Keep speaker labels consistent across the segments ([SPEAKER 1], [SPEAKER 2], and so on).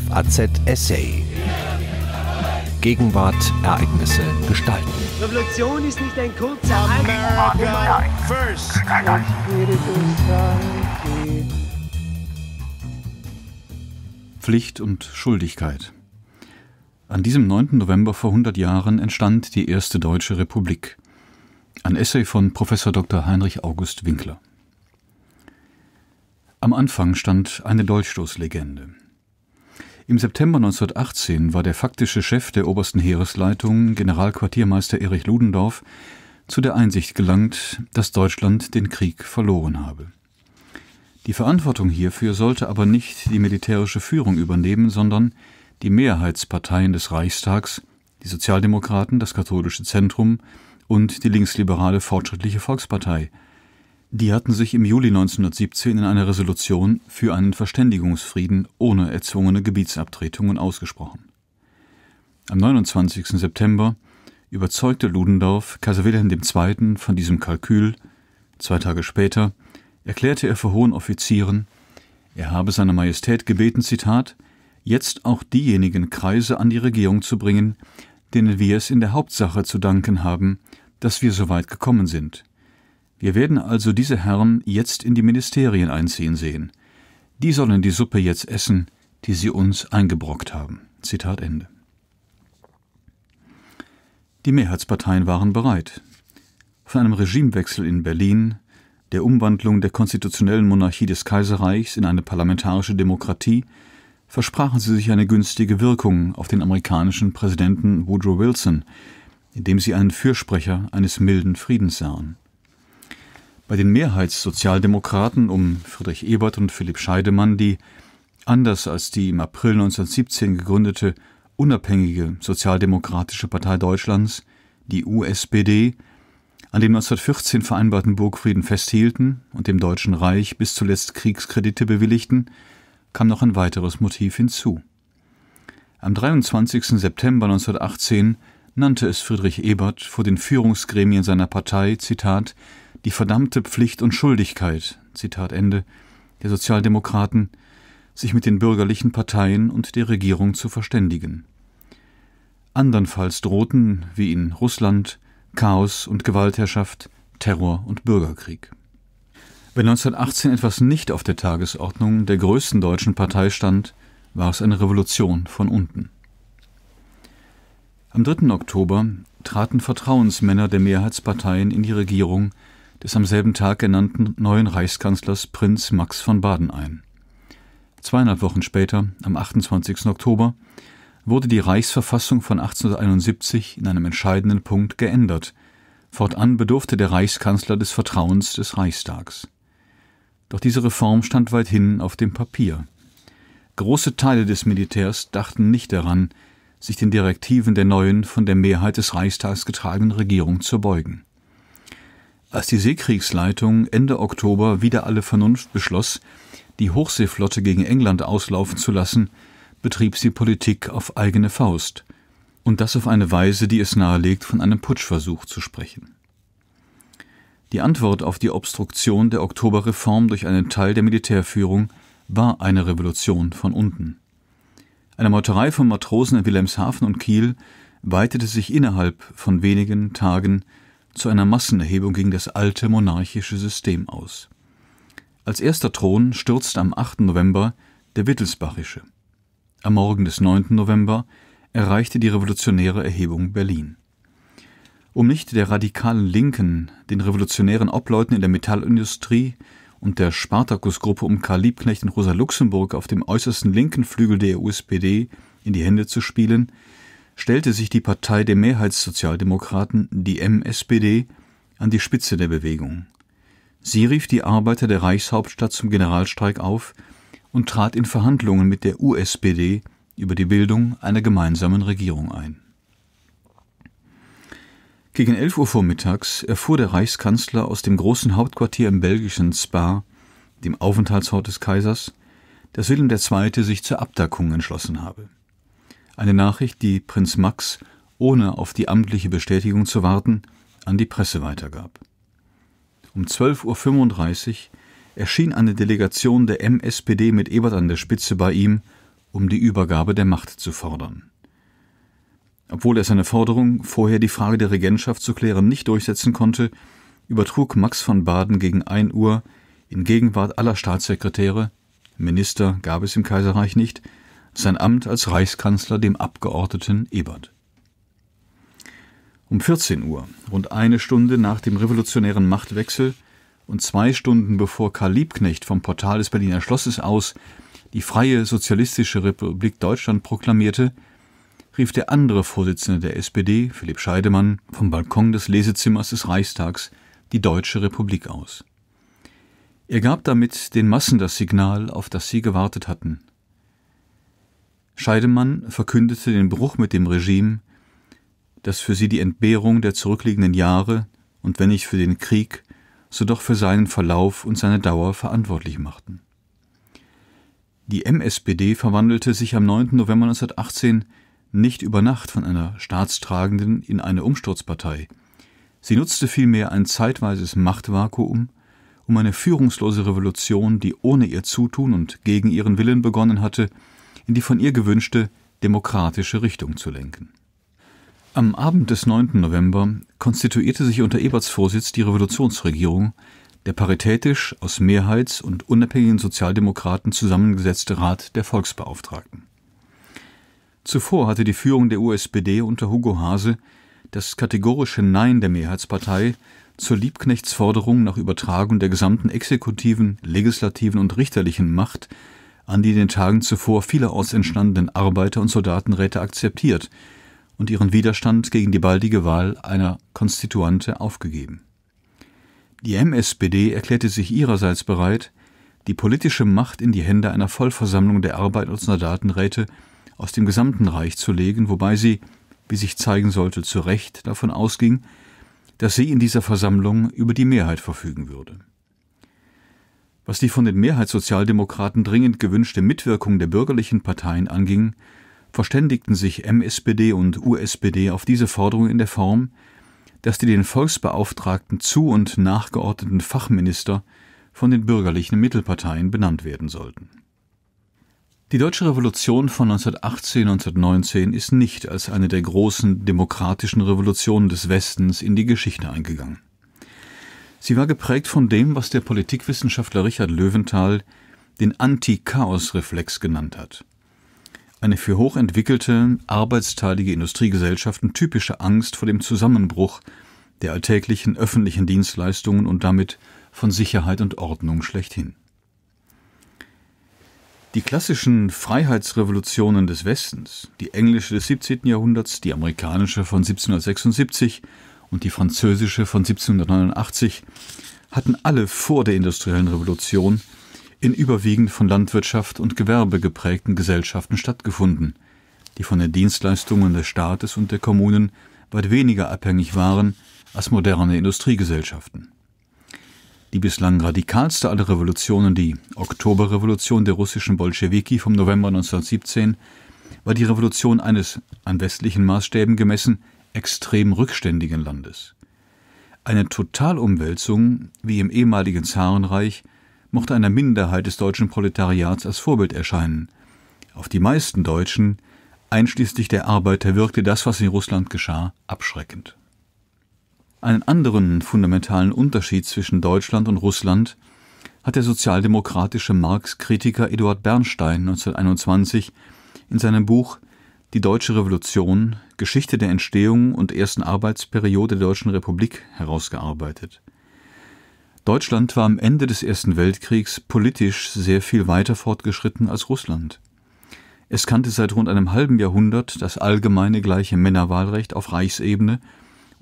[SPEAKER 1] FAZ Essay. Gegenwart, Ereignisse, Gestalten. Revolution ist nicht ein kurzer America first. Pflicht und Schuldigkeit. An diesem 9. November vor 100 Jahren entstand die erste deutsche Republik. Ein Essay von Prof. Dr. Heinrich August Winkler. Am Anfang stand eine Dolchstoßlegende. Im September 1918 war der faktische Chef der Obersten Heeresleitung, Generalquartiermeister Erich Ludendorff, zu der Einsicht gelangt, dass Deutschland den Krieg verloren habe. Die Verantwortung hierfür sollte aber nicht die militärische Führung übernehmen, sondern die Mehrheitsparteien des Reichstags, die Sozialdemokraten, das katholische Zentrum und die linksliberale Fortschrittliche Volkspartei – die hatten sich im Juli 1917 in einer Resolution für einen Verständigungsfrieden ohne erzwungene Gebietsabtretungen ausgesprochen. Am 29. September überzeugte Ludendorff Kaiser Wilhelm II. von diesem Kalkül. Zwei Tage später erklärte er vor hohen Offizieren, er habe seine Majestät gebeten, Zitat, jetzt auch diejenigen Kreise an die Regierung zu bringen, denen wir es in der Hauptsache zu danken haben, dass wir so weit gekommen sind. Wir werden also diese Herren jetzt in die Ministerien einziehen sehen. Die sollen die Suppe jetzt essen, die sie uns eingebrockt haben. Zitat Ende. Die Mehrheitsparteien waren bereit. Von einem Regimewechsel in Berlin, der Umwandlung der konstitutionellen Monarchie des Kaiserreichs in eine parlamentarische Demokratie, versprachen sie sich eine günstige Wirkung auf den amerikanischen Präsidenten Woodrow Wilson, indem sie einen Fürsprecher eines milden Friedens sahen bei den Mehrheitssozialdemokraten um Friedrich Ebert und Philipp Scheidemann die, anders als die im April 1917 gegründete unabhängige Sozialdemokratische Partei Deutschlands, die USPD, an dem 1914 vereinbarten Burgfrieden festhielten und dem Deutschen Reich bis zuletzt Kriegskredite bewilligten, kam noch ein weiteres Motiv hinzu. Am 23. September 1918 nannte es Friedrich Ebert vor den Führungsgremien seiner Partei, Zitat, die verdammte Pflicht und Schuldigkeit, Zitat Ende, der Sozialdemokraten, sich mit den bürgerlichen Parteien und der Regierung zu verständigen. Andernfalls drohten, wie in Russland, Chaos und Gewaltherrschaft, Terror und Bürgerkrieg. Wenn 1918 etwas nicht auf der Tagesordnung der größten deutschen Partei stand, war es eine Revolution von unten. Am 3. Oktober traten Vertrauensmänner der Mehrheitsparteien in die Regierung des am selben Tag ernannten neuen Reichskanzlers Prinz Max von Baden ein. Zweieinhalb Wochen später, am 28. Oktober, wurde die Reichsverfassung von 1871 in einem entscheidenden Punkt geändert. Fortan bedurfte der Reichskanzler des Vertrauens des Reichstags. Doch diese Reform stand weithin auf dem Papier. Große Teile des Militärs dachten nicht daran, sich den Direktiven der neuen, von der Mehrheit des Reichstags getragenen Regierung zu beugen. Als die Seekriegsleitung Ende Oktober wieder alle Vernunft beschloss, die Hochseeflotte gegen England auslaufen zu lassen, betrieb sie Politik auf eigene Faust, und das auf eine Weise, die es nahelegt, von einem Putschversuch zu sprechen. Die Antwort auf die Obstruktion der Oktoberreform durch einen Teil der Militärführung war eine Revolution von unten. Eine Meuterei von Matrosen in Wilhelmshaven und Kiel weitete sich innerhalb von wenigen Tagen zu einer Massenerhebung gegen das alte monarchische System aus. Als erster Thron stürzte am 8. November der Wittelsbachische. Am Morgen des 9. November erreichte die revolutionäre Erhebung Berlin. Um nicht der radikalen Linken, den revolutionären Obleuten in der Metallindustrie, und der Spartakusgruppe um Karl Liebknecht und Rosa Luxemburg auf dem äußersten linken Flügel der USPD in die Hände zu spielen, stellte sich die Partei der Mehrheitssozialdemokraten, die MSPD, an die Spitze der Bewegung. Sie rief die Arbeiter der Reichshauptstadt zum Generalstreik auf und trat in Verhandlungen mit der USPD über die Bildung einer gemeinsamen Regierung ein gegen 11 Uhr vormittags erfuhr der Reichskanzler aus dem großen Hauptquartier im belgischen Spa, dem Aufenthaltsort des Kaisers, dass Wilhelm II. sich zur Abdackung entschlossen habe. Eine Nachricht, die Prinz Max, ohne auf die amtliche Bestätigung zu warten, an die Presse weitergab. Um 12.35 Uhr erschien eine Delegation der MSPD mit Ebert an der Spitze bei ihm, um die Übergabe der Macht zu fordern. Obwohl er seine Forderung, vorher die Frage der Regentschaft zu klären, nicht durchsetzen konnte, übertrug Max von Baden gegen 1 Uhr in Gegenwart aller Staatssekretäre Minister gab es im Kaiserreich nicht sein Amt als Reichskanzler dem Abgeordneten Ebert. Um 14 Uhr, rund eine Stunde nach dem revolutionären Machtwechsel und zwei Stunden bevor Karl Liebknecht vom Portal des Berliner Schlosses aus die Freie Sozialistische Republik Deutschland proklamierte, rief der andere Vorsitzende der SPD, Philipp Scheidemann, vom Balkon des Lesezimmers des Reichstags die Deutsche Republik aus. Er gab damit den Massen das Signal, auf das sie gewartet hatten. Scheidemann verkündete den Bruch mit dem Regime, das für sie die Entbehrung der zurückliegenden Jahre und wenn nicht für den Krieg, so doch für seinen Verlauf und seine Dauer verantwortlich machten. Die MSPD verwandelte sich am 9. November 1918 nicht über Nacht von einer Staatstragenden in eine Umsturzpartei. Sie nutzte vielmehr ein zeitweises Machtvakuum, um eine führungslose Revolution, die ohne ihr Zutun und gegen ihren Willen begonnen hatte, in die von ihr gewünschte demokratische Richtung zu lenken. Am Abend des 9. November konstituierte sich unter Eberts Vorsitz die Revolutionsregierung, der paritätisch aus Mehrheits- und unabhängigen Sozialdemokraten zusammengesetzte Rat der Volksbeauftragten. Zuvor hatte die Führung der USPD unter Hugo Hase das kategorische Nein der Mehrheitspartei zur Liebknechtsforderung nach Übertragung der gesamten exekutiven, legislativen und richterlichen Macht an die in den Tagen zuvor vielerorts entstandenen Arbeiter- und Soldatenräte akzeptiert und ihren Widerstand gegen die baldige Wahl einer Konstituante aufgegeben. Die MSPD erklärte sich ihrerseits bereit, die politische Macht in die Hände einer Vollversammlung der Arbeit- und Soldatenräte aus dem gesamten Reich zu legen, wobei sie, wie sich zeigen sollte, zu Recht davon ausging, dass sie in dieser Versammlung über die Mehrheit verfügen würde. Was die von den Mehrheitssozialdemokraten dringend gewünschte Mitwirkung der bürgerlichen Parteien anging, verständigten sich MSPD und USPD auf diese Forderung in der Form, dass die den Volksbeauftragten zu und nachgeordneten Fachminister von den bürgerlichen Mittelparteien benannt werden sollten die deutsche Revolution von 1918, 1919 ist nicht als eine der großen demokratischen Revolutionen des Westens in die Geschichte eingegangen. Sie war geprägt von dem, was der Politikwissenschaftler Richard Löwenthal den Anti-Chaos-Reflex genannt hat. Eine für hochentwickelte, arbeitsteilige Industriegesellschaften typische Angst vor dem Zusammenbruch der alltäglichen öffentlichen Dienstleistungen und damit von Sicherheit und Ordnung schlechthin. Die klassischen Freiheitsrevolutionen des Westens, die englische des 17. Jahrhunderts, die amerikanische von 1776 und die französische von 1789, hatten alle vor der industriellen Revolution in überwiegend von Landwirtschaft und Gewerbe geprägten Gesellschaften stattgefunden, die von den Dienstleistungen des Staates und der Kommunen weit weniger abhängig waren als moderne Industriegesellschaften. Die bislang radikalste aller Revolutionen, die Oktoberrevolution der russischen Bolschewiki vom November 1917, war die Revolution eines, an westlichen Maßstäben gemessen, extrem rückständigen Landes. Eine Totalumwälzung, wie im ehemaligen Zarenreich, mochte einer Minderheit des deutschen Proletariats als Vorbild erscheinen. Auf die meisten Deutschen, einschließlich der Arbeiter, wirkte das, was in Russland geschah, abschreckend. Einen anderen fundamentalen Unterschied zwischen Deutschland und Russland hat der sozialdemokratische Marx-Kritiker Eduard Bernstein 1921 in seinem Buch Die deutsche Revolution Geschichte der Entstehung und ersten Arbeitsperiode der Deutschen Republik herausgearbeitet. Deutschland war am Ende des Ersten Weltkriegs politisch sehr viel weiter fortgeschritten als Russland. Es kannte seit rund einem halben Jahrhundert das allgemeine gleiche Männerwahlrecht auf Reichsebene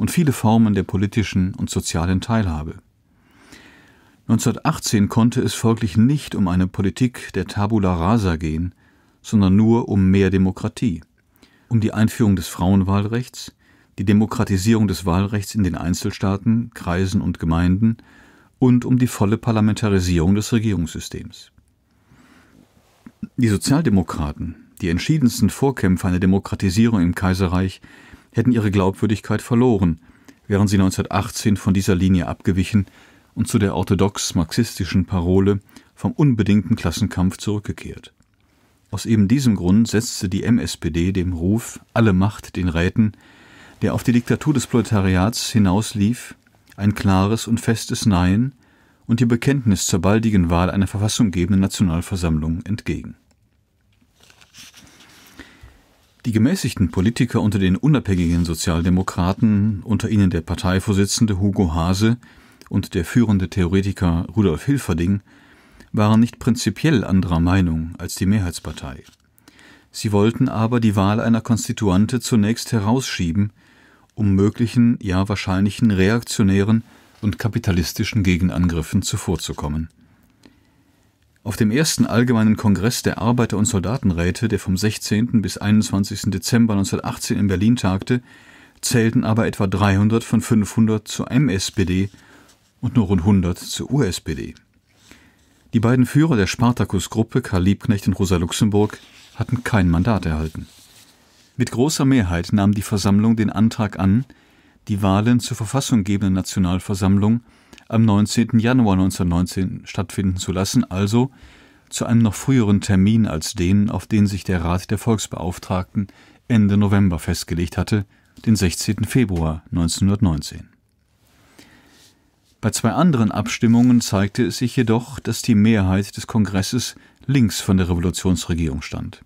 [SPEAKER 1] und viele Formen der politischen und sozialen Teilhabe. 1918 konnte es folglich nicht um eine Politik der Tabula rasa gehen, sondern nur um mehr Demokratie, um die Einführung des Frauenwahlrechts, die Demokratisierung des Wahlrechts in den Einzelstaaten, Kreisen und Gemeinden und um die volle Parlamentarisierung des Regierungssystems. Die Sozialdemokraten, die entschiedensten Vorkämpfer einer Demokratisierung im Kaiserreich, hätten ihre Glaubwürdigkeit verloren, wären sie 1918 von dieser Linie abgewichen und zu der orthodox-marxistischen Parole vom unbedingten Klassenkampf zurückgekehrt. Aus eben diesem Grund setzte die MSPD dem Ruf Alle Macht den Räten, der auf die Diktatur des Proletariats hinauslief, ein klares und festes Nein und ihr Bekenntnis zur baldigen Wahl einer verfassunggebenden Nationalversammlung entgegen. Die gemäßigten Politiker unter den unabhängigen Sozialdemokraten, unter ihnen der Parteivorsitzende Hugo Hase und der führende Theoretiker Rudolf Hilferding, waren nicht prinzipiell anderer Meinung als die Mehrheitspartei. Sie wollten aber die Wahl einer Konstituante zunächst herausschieben, um möglichen, ja wahrscheinlichen reaktionären und kapitalistischen Gegenangriffen zuvorzukommen auf dem ersten Allgemeinen Kongress der Arbeiter und Soldatenräte, der vom 16. bis 21. Dezember 1918 in Berlin tagte, zählten aber etwa 300 von 500 zur MSPD und nur rund 100 zur USPD. Die beiden Führer der Spartakusgruppe, Karl Liebknecht und Rosa Luxemburg, hatten kein Mandat erhalten. Mit großer Mehrheit nahm die Versammlung den Antrag an, die Wahlen zur verfassunggebenden Nationalversammlung am 19. Januar 1919 stattfinden zu lassen, also zu einem noch früheren Termin als den, auf den sich der Rat der Volksbeauftragten Ende November festgelegt hatte, den 16. Februar 1919. Bei zwei anderen Abstimmungen zeigte es sich jedoch, dass die Mehrheit des Kongresses links von der Revolutionsregierung stand.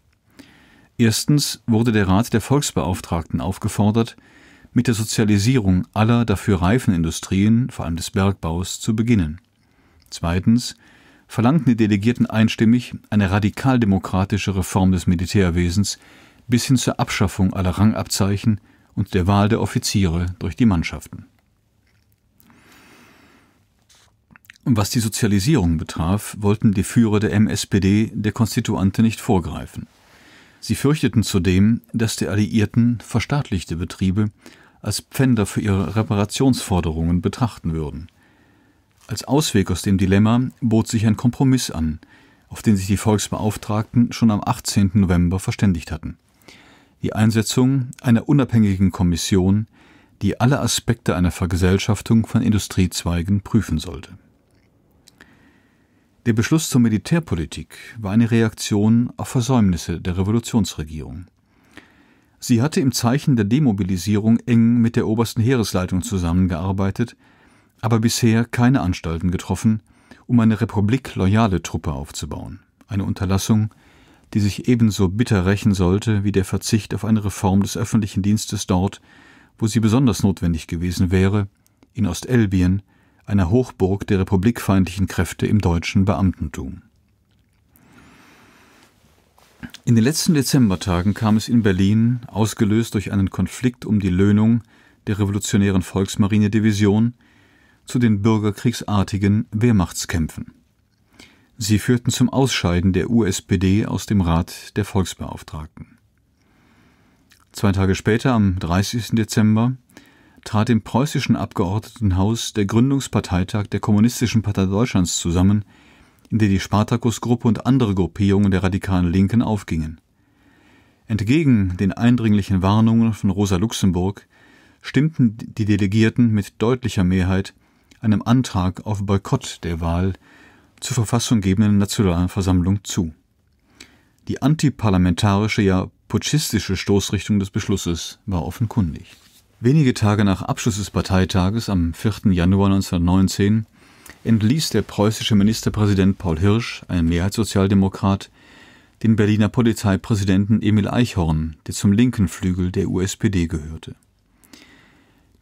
[SPEAKER 1] Erstens wurde der Rat der Volksbeauftragten aufgefordert, mit der Sozialisierung aller dafür reifen Industrien, vor allem des Bergbaus, zu beginnen. Zweitens verlangten die Delegierten einstimmig eine radikaldemokratische Reform des Militärwesens bis hin zur Abschaffung aller Rangabzeichen und der Wahl der Offiziere durch die Mannschaften. Was die Sozialisierung betraf, wollten die Führer der MSPD der Konstituante nicht vorgreifen. Sie fürchteten zudem, dass die Alliierten verstaatlichte Betriebe als Pfänder für ihre Reparationsforderungen betrachten würden. Als Ausweg aus dem Dilemma bot sich ein Kompromiss an, auf den sich die Volksbeauftragten schon am 18. November verständigt hatten. Die Einsetzung einer unabhängigen Kommission, die alle Aspekte einer Vergesellschaftung von Industriezweigen prüfen sollte. Der Beschluss zur Militärpolitik war eine Reaktion auf Versäumnisse der Revolutionsregierung. Sie hatte im Zeichen der Demobilisierung eng mit der Obersten Heeresleitung zusammengearbeitet, aber bisher keine Anstalten getroffen, um eine Republik loyale Truppe aufzubauen. Eine Unterlassung, die sich ebenso bitter rächen sollte wie der Verzicht auf eine Reform des öffentlichen Dienstes dort, wo sie besonders notwendig gewesen wäre, in Ostelbien, einer Hochburg der republikfeindlichen Kräfte im deutschen Beamtentum. In den letzten Dezembertagen kam es in Berlin, ausgelöst durch einen Konflikt um die Löhnung der Revolutionären Volksmarinedivision, zu den bürgerkriegsartigen Wehrmachtskämpfen. Sie führten zum Ausscheiden der USPD aus dem Rat der Volksbeauftragten. Zwei Tage später, am 30. Dezember, trat im preußischen Abgeordnetenhaus der Gründungsparteitag der Kommunistischen Partei Deutschlands zusammen in der die Spartakusgruppe und andere Gruppierungen der radikalen Linken aufgingen. Entgegen den eindringlichen Warnungen von Rosa Luxemburg stimmten die Delegierten mit deutlicher Mehrheit einem Antrag auf Boykott der Wahl zur verfassunggebenden Nationalversammlung zu. Die antiparlamentarische, ja putschistische Stoßrichtung des Beschlusses war offenkundig. Wenige Tage nach Abschluss des Parteitages am 4. Januar 1919 entließ der preußische Ministerpräsident Paul Hirsch, ein Mehrheitssozialdemokrat, den Berliner Polizeipräsidenten Emil Eichhorn, der zum linken Flügel der USPD gehörte.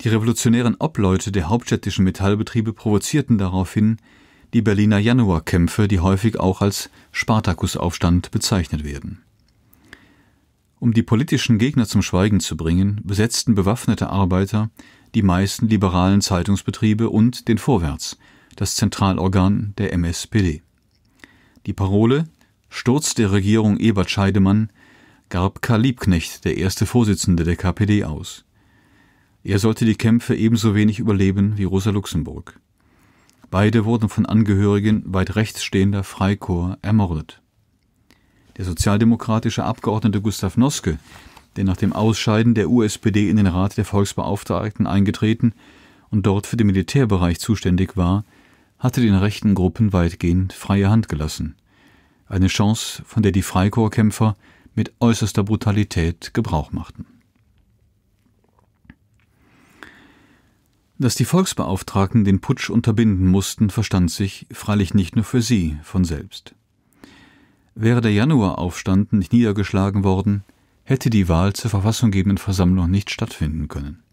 [SPEAKER 1] Die revolutionären Obleute der hauptstädtischen Metallbetriebe provozierten daraufhin die Berliner Januarkämpfe, die häufig auch als Spartakusaufstand bezeichnet werden. Um die politischen Gegner zum Schweigen zu bringen, besetzten bewaffnete Arbeiter die meisten liberalen Zeitungsbetriebe und den Vorwärts – das Zentralorgan der MSPD. Die Parole Sturz der Regierung Ebert Scheidemann gab Karl Liebknecht, der erste Vorsitzende der KPD, aus. Er sollte die Kämpfe ebenso wenig überleben wie Rosa Luxemburg. Beide wurden von Angehörigen weit rechts stehender Freikorps ermordet. Der sozialdemokratische Abgeordnete Gustav Noske, der nach dem Ausscheiden der USPD in den Rat der Volksbeauftragten eingetreten und dort für den Militärbereich zuständig war, hatte den rechten Gruppen weitgehend freie Hand gelassen. Eine Chance, von der die Freikorpskämpfer mit äußerster Brutalität Gebrauch machten. Dass die Volksbeauftragten den Putsch unterbinden mussten, verstand sich freilich nicht nur für sie von selbst. Wäre der Januaraufstand nicht niedergeschlagen worden, hätte die Wahl zur verfassunggebenden Versammlung nicht stattfinden können.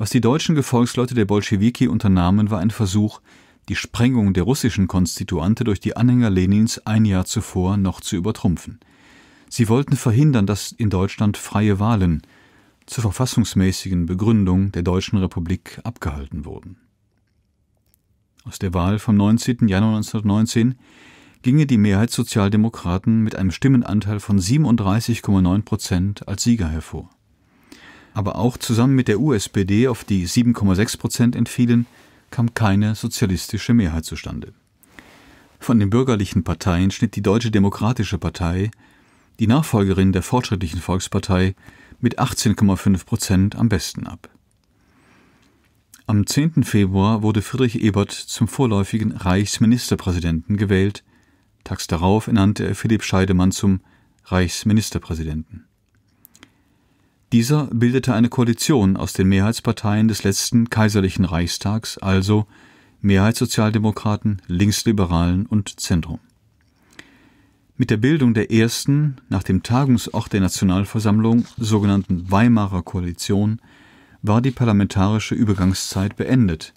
[SPEAKER 1] Was die deutschen Gefolgsleute der Bolschewiki unternahmen, war ein Versuch, die Sprengung der russischen Konstituante durch die Anhänger Lenins ein Jahr zuvor noch zu übertrumpfen. Sie wollten verhindern, dass in Deutschland freie Wahlen zur verfassungsmäßigen Begründung der Deutschen Republik abgehalten wurden. Aus der Wahl vom 19. Januar 1919 ginge die Mehrheit Sozialdemokraten mit einem Stimmenanteil von 37,9 Prozent als Sieger hervor aber auch zusammen mit der USPD, auf die 7,6 Prozent entfielen, kam keine sozialistische Mehrheit zustande. Von den bürgerlichen Parteien schnitt die Deutsche Demokratische Partei, die Nachfolgerin der Fortschrittlichen Volkspartei, mit 18,5 Prozent am besten ab. Am 10. Februar wurde Friedrich Ebert zum vorläufigen Reichsministerpräsidenten gewählt. Tags darauf ernannte er Philipp Scheidemann zum Reichsministerpräsidenten. Dieser bildete eine Koalition aus den Mehrheitsparteien des letzten kaiserlichen Reichstags, also Mehrheitssozialdemokraten, Linksliberalen und Zentrum. Mit der Bildung der ersten, nach dem Tagungsort der Nationalversammlung sogenannten Weimarer Koalition war die parlamentarische Übergangszeit beendet,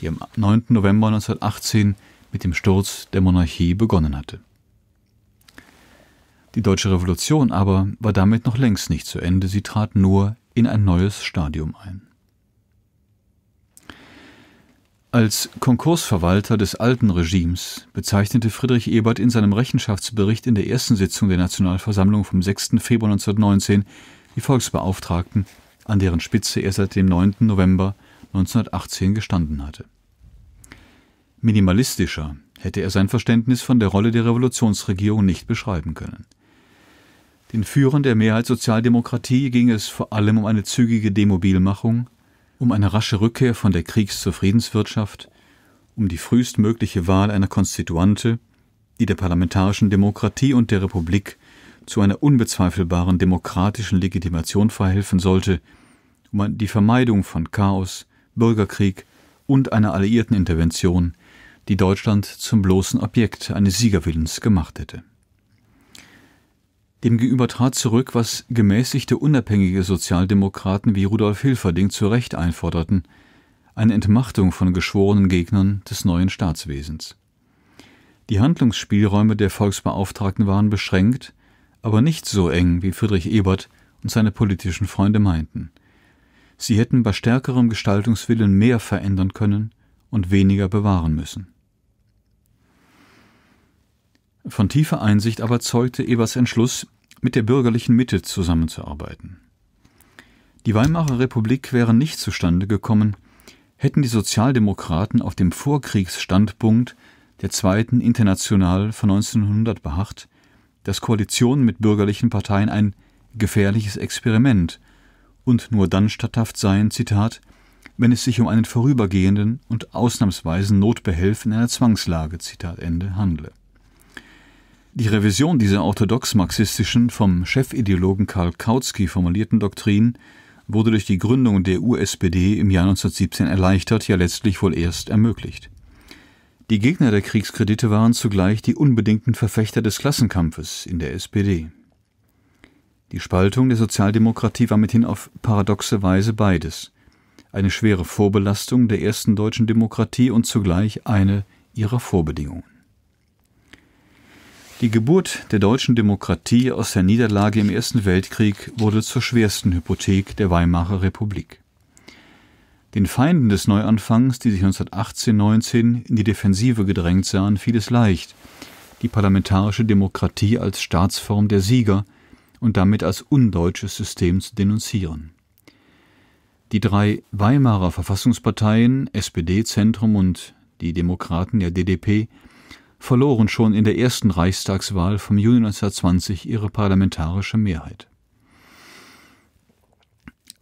[SPEAKER 1] die am 9. November 1918 mit dem Sturz der Monarchie begonnen hatte die deutsche Revolution aber war damit noch längst nicht zu Ende, sie trat nur in ein neues Stadium ein. Als Konkursverwalter des alten Regimes bezeichnete Friedrich Ebert in seinem Rechenschaftsbericht in der ersten Sitzung der Nationalversammlung vom 6. Februar 1919 die Volksbeauftragten, an deren Spitze er seit dem 9. November 1918 gestanden hatte. Minimalistischer hätte er sein Verständnis von der Rolle der Revolutionsregierung nicht beschreiben können. Den Führern der Mehrheitssozialdemokratie ging es vor allem um eine zügige Demobilmachung, um eine rasche Rückkehr von der Kriegs- zur Friedenswirtschaft, um die frühestmögliche Wahl einer Konstituante, die der parlamentarischen Demokratie und der Republik zu einer unbezweifelbaren demokratischen Legitimation verhelfen sollte, um die Vermeidung von Chaos, Bürgerkrieg und einer alliierten Intervention, die Deutschland zum bloßen Objekt eines Siegerwillens gemacht hätte Demgegenüber trat zurück, was gemäßigte unabhängige Sozialdemokraten wie Rudolf Hilferding zu Recht einforderten, eine Entmachtung von geschworenen Gegnern des neuen Staatswesens. Die Handlungsspielräume der Volksbeauftragten waren beschränkt, aber nicht so eng, wie Friedrich Ebert und seine politischen Freunde meinten. Sie hätten bei stärkerem Gestaltungswillen mehr verändern können und weniger bewahren müssen von tiefer Einsicht aber zeugte Ebers Entschluss, mit der bürgerlichen Mitte zusammenzuarbeiten. Die Weimarer Republik wäre nicht zustande gekommen, hätten die Sozialdemokraten auf dem Vorkriegsstandpunkt der Zweiten International von 1900 beharrt, dass Koalitionen mit bürgerlichen Parteien ein gefährliches Experiment und nur dann statthaft seien, Zitat, wenn es sich um einen vorübergehenden und ausnahmsweisen Notbehelf in einer Zwangslage, Zitat Ende, handle. Die Revision dieser orthodox-marxistischen, vom Chefideologen Karl Kautsky formulierten Doktrin wurde durch die Gründung der USPD im Jahr 1917 erleichtert, ja letztlich wohl erst ermöglicht. Die Gegner der Kriegskredite waren zugleich die unbedingten Verfechter des Klassenkampfes in der SPD. Die Spaltung der Sozialdemokratie war mithin auf paradoxe Weise beides. Eine schwere Vorbelastung der ersten deutschen Demokratie und zugleich eine ihrer Vorbedingungen. Die Geburt der deutschen Demokratie aus der Niederlage im Ersten Weltkrieg wurde zur schwersten Hypothek der Weimarer Republik. Den Feinden des Neuanfangs, die sich 1918-19 in die Defensive gedrängt sahen, fiel es leicht, die parlamentarische Demokratie als Staatsform der Sieger und damit als undeutsches System zu denunzieren. Die drei Weimarer Verfassungsparteien, SPD, Zentrum und die Demokraten der DDP, verloren schon in der ersten Reichstagswahl vom Juni 1920 ihre parlamentarische Mehrheit.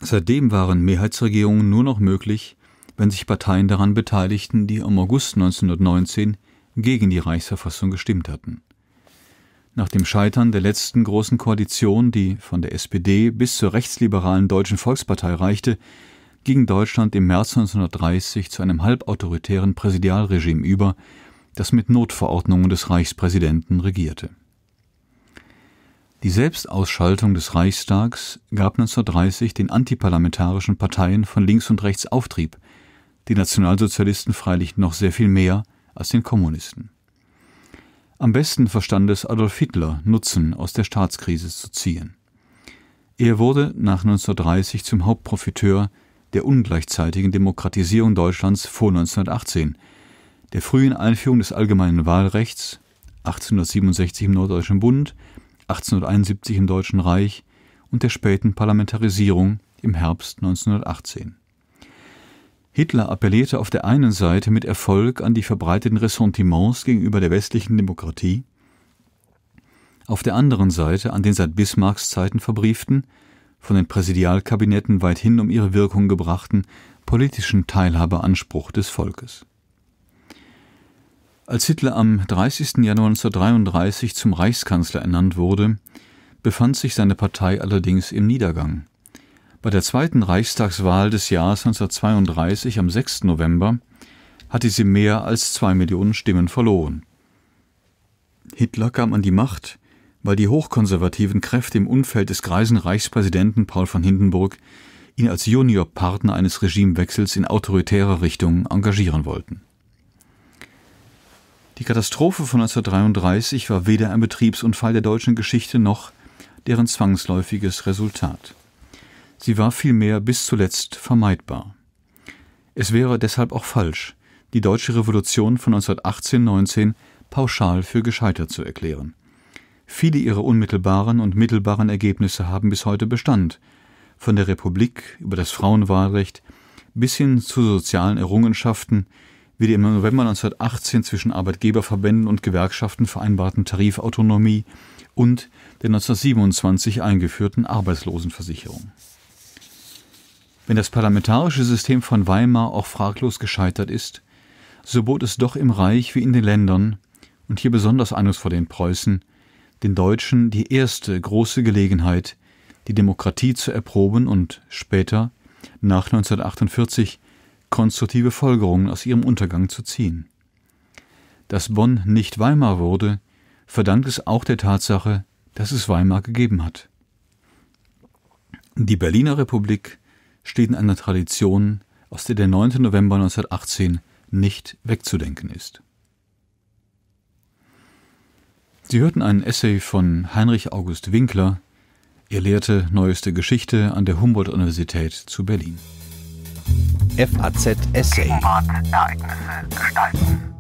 [SPEAKER 1] Seitdem waren Mehrheitsregierungen nur noch möglich, wenn sich Parteien daran beteiligten, die im August 1919 gegen die Reichsverfassung gestimmt hatten. Nach dem Scheitern der letzten großen Koalition, die von der SPD bis zur rechtsliberalen Deutschen Volkspartei reichte, ging Deutschland im März 1930 zu einem halbautoritären Präsidialregime über, das mit Notverordnungen des Reichspräsidenten regierte. Die Selbstausschaltung des Reichstags gab 1930 den antiparlamentarischen Parteien von links und rechts Auftrieb, die Nationalsozialisten freilich noch sehr viel mehr als den Kommunisten. Am besten verstand es Adolf Hitler, Nutzen aus der Staatskrise zu ziehen. Er wurde nach 1930 zum Hauptprofiteur der ungleichzeitigen Demokratisierung Deutschlands vor 1918 der frühen Einführung des allgemeinen Wahlrechts 1867 im Norddeutschen Bund, 1871 im Deutschen Reich und der späten Parlamentarisierung im Herbst 1918. Hitler appellierte auf der einen Seite mit Erfolg an die verbreiteten Ressentiments gegenüber der westlichen Demokratie, auf der anderen Seite an den seit Bismarcks Zeiten verbrieften, von den Präsidialkabinetten weithin um ihre Wirkung gebrachten politischen Teilhabeanspruch des Volkes. Als Hitler am 30. Januar 1933 zum Reichskanzler ernannt wurde, befand sich seine Partei allerdings im Niedergang. Bei der zweiten Reichstagswahl des Jahres 1932 am 6. November hatte sie mehr als zwei Millionen Stimmen verloren. Hitler kam an die Macht, weil die hochkonservativen Kräfte im Umfeld des greisen Reichspräsidenten Paul von Hindenburg ihn als Juniorpartner eines Regimewechsels in autoritärer Richtung engagieren wollten. Die Katastrophe von 1933 war weder ein Betriebsunfall der deutschen Geschichte noch deren zwangsläufiges Resultat. Sie war vielmehr bis zuletzt vermeidbar. Es wäre deshalb auch falsch, die deutsche Revolution von 1918-19 pauschal für gescheitert zu erklären. Viele ihrer unmittelbaren und mittelbaren Ergebnisse haben bis heute Bestand, von der Republik über das Frauenwahlrecht bis hin zu sozialen Errungenschaften, wie die im November 1918 zwischen Arbeitgeberverbänden und Gewerkschaften vereinbarten Tarifautonomie und der 1927 eingeführten Arbeitslosenversicherung. Wenn das parlamentarische System von Weimar auch fraglos gescheitert ist, so bot es doch im Reich wie in den Ländern, und hier besonders eines vor den Preußen, den Deutschen die erste große Gelegenheit, die Demokratie zu erproben und später, nach 1948, konstruktive Folgerungen aus ihrem Untergang zu ziehen. Dass Bonn nicht Weimar wurde, verdankt es auch der Tatsache, dass es Weimar gegeben hat. Die Berliner Republik steht in einer Tradition, aus der der 9. November 1918 nicht wegzudenken ist. Sie hörten einen Essay von Heinrich August Winkler. Er lehrte neueste Geschichte an der Humboldt-Universität zu Berlin. FAZ Essay. Ereignisse gestalten.